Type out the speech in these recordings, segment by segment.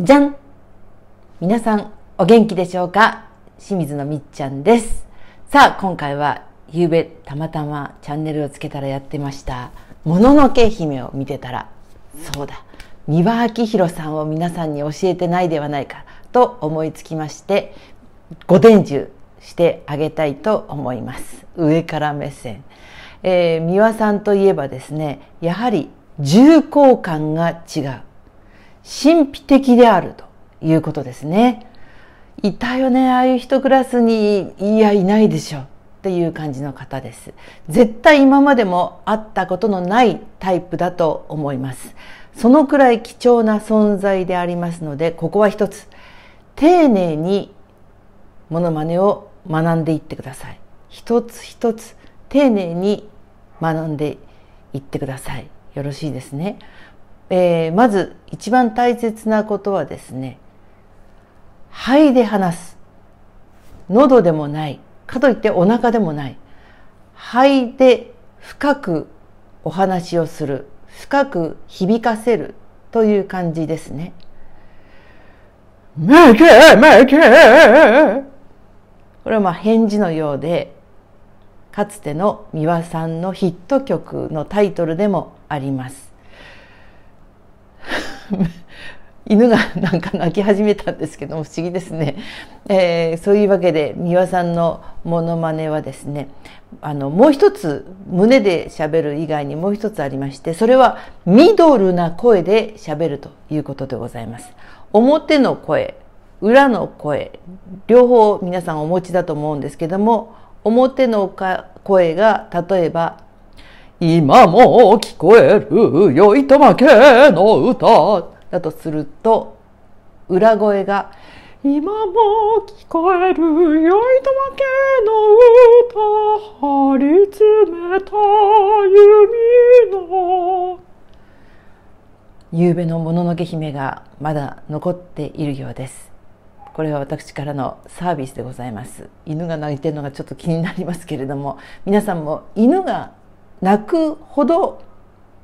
じゃん皆さんお元気でしょうか清水のみっちゃんです。さあ、今回は夕べたまたまチャンネルをつけたらやってました、もののけ姫を見てたら、そうだ、三輪明宏さんを皆さんに教えてないではないかと思いつきまして、ご伝授してあげたいと思います。上から目線。えー、三輪さんといえばですね、やはり重厚感が違う。神秘的であるということですね。いたよね、ああいう人クラスに、いや、いないでしょ。っていう感じの方です。絶対今までも会ったことのないタイプだと思います。そのくらい貴重な存在でありますので、ここは一つ、丁寧にモノマネを学んでいってください。一つ一つ丁寧に学んでいってください。よろしいですね。えー、まず一番大切なことはですね、肺で話す。喉でもない。かといってお腹でもない。肺で深くお話をする。深く響かせるという感じですね。まイケーこれはまあ返事のようで、かつての三輪さんのヒット曲のタイトルでもあります。犬がなんか鳴き始めたんですけども不思議ですね、えー、そういうわけで三輪さんのモノマネはですねあのもう一つ胸でしゃべる以外にもう一つありましてそれはミドルな声でしゃべるということでございます表の声裏の声両方皆さんお持ちだと思うんですけども表の声が例えば今も聞こえる酔いとまけの歌だとすると裏声が今も聞こえる酔いとまけの歌張り詰めた弓の夕べのもののけ姫がまだ残っているようですこれは私からのサービスでございます犬が鳴いてるのがちょっと気になりますけれども皆さんも犬が泣くほど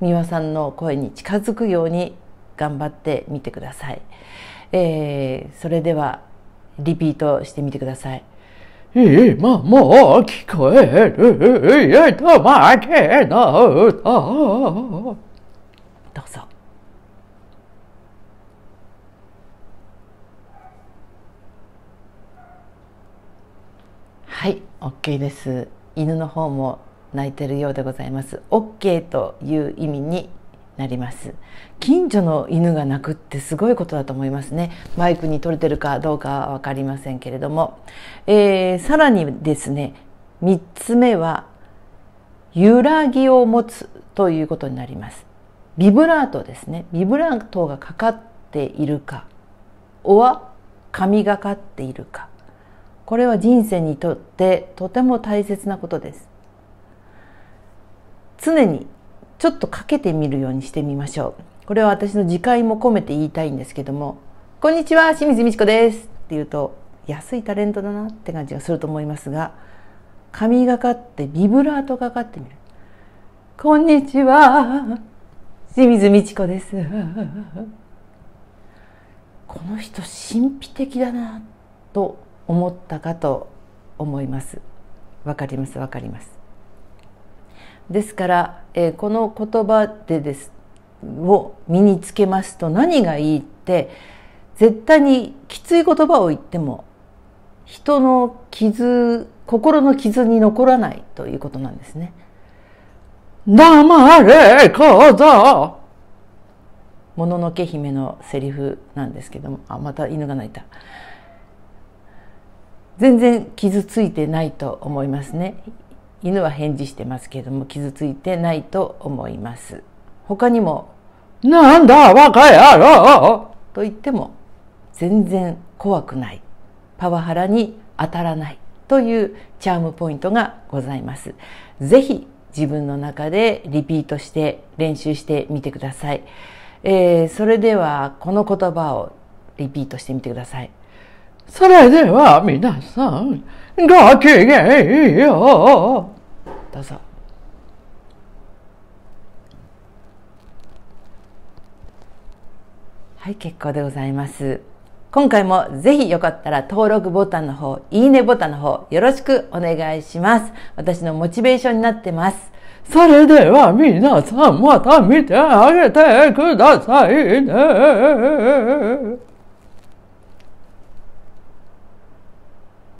美輪さんの声に近づくように頑張ってみてください、えー、それではリピートしてみてください今も聞こえるとまけの歌どうぞはい OK です犬の方も泣いてるようでございます OK という意味になります近所の犬が泣くってすごいことだと思いますねマイクに取れてるかどうかは分かりませんけれども、えー、さらにですね3つ目は揺らぎを持つということになりますビブラートですねビブラートがかかっているかおは神がかっているかこれは人生にとってとても大切なことです常にちょっとかけてみるようにしてみましょう。これは私の自戒も込めて言いたいんですけども、こんにちは、清水美智子ですって言うと、安いタレントだなって感じがすると思いますが、髪がかってビブラートがかってみる。こんにちは、清水美智子です。この人神秘的だなと思ったかと思います。わかりますわかります。ですから、えー、この言葉でですを身につけますと何がいいって絶対にきつい言葉を言っても人の傷心の傷に残らないということなんですね。黙れもののけ姫のセリフなんですけどもあまた犬が鳴いた全然傷ついてないと思いますね犬は返事してますけども傷ついてないと思います他にも「なんだ若い野郎!」と言っても全然怖くないパワハラに当たらないというチャームポイントがございます。是非自分の中でリピートして練習してみてください。えー、それではこの言葉をリピートしてみてください。それでは皆さん、ごきげんよう。どうぞ。はい、結構でございます。今回もぜひよかったら登録ボタンの方、いいねボタンの方、よろしくお願いします。私のモチベーションになってます。それでは皆さんまた見てあげてくださいね。